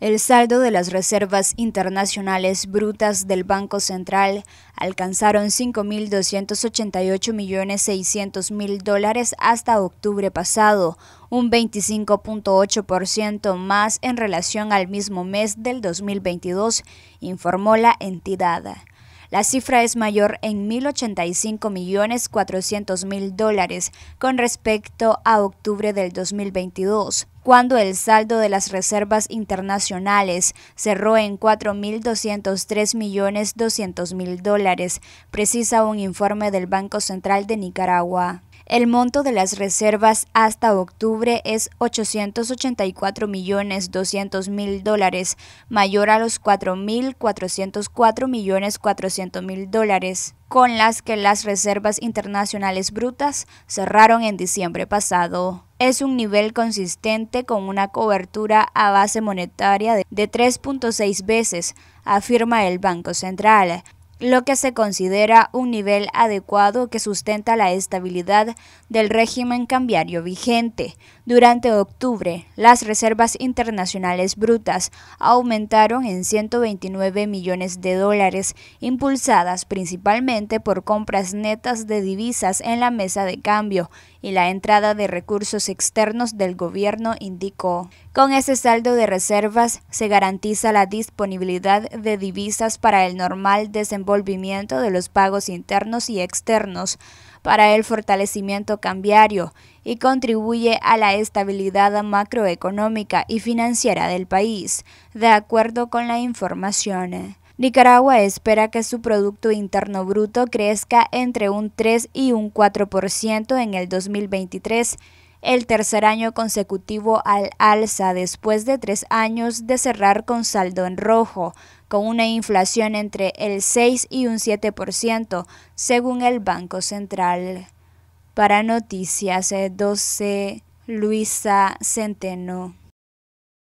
El saldo de las reservas internacionales brutas del Banco Central alcanzaron 5.288.600.000 dólares hasta octubre pasado, un 25.8% más en relación al mismo mes del 2022, informó la entidad. La cifra es mayor en 1.085.400.000 dólares con respecto a octubre del 2022 cuando el saldo de las reservas internacionales cerró en 4.203.200.000 dólares, precisa un informe del Banco Central de Nicaragua. El monto de las reservas hasta octubre es 884.200.000 dólares, mayor a los 4.404.400.000 dólares, con las que las reservas internacionales brutas cerraron en diciembre pasado es un nivel consistente con una cobertura a base monetaria de 3.6 veces, afirma el Banco Central, lo que se considera un nivel adecuado que sustenta la estabilidad del régimen cambiario vigente. Durante octubre, las reservas internacionales brutas aumentaron en 129 millones de dólares, impulsadas principalmente por compras netas de divisas en la mesa de cambio y la entrada de recursos externos del gobierno, indicó. Con ese saldo de reservas se garantiza la disponibilidad de divisas para el normal desenvolvimiento de los pagos internos y externos, para el fortalecimiento cambiario y contribuye a la estabilidad macroeconómica y financiera del país, de acuerdo con la información. Nicaragua espera que su Producto Interno Bruto crezca entre un 3 y un 4% en el 2023, el tercer año consecutivo al alza después de tres años de cerrar con saldo en rojo, con una inflación entre el 6 y un 7%, según el Banco Central. Para Noticias 12, eh, Luisa Centeno.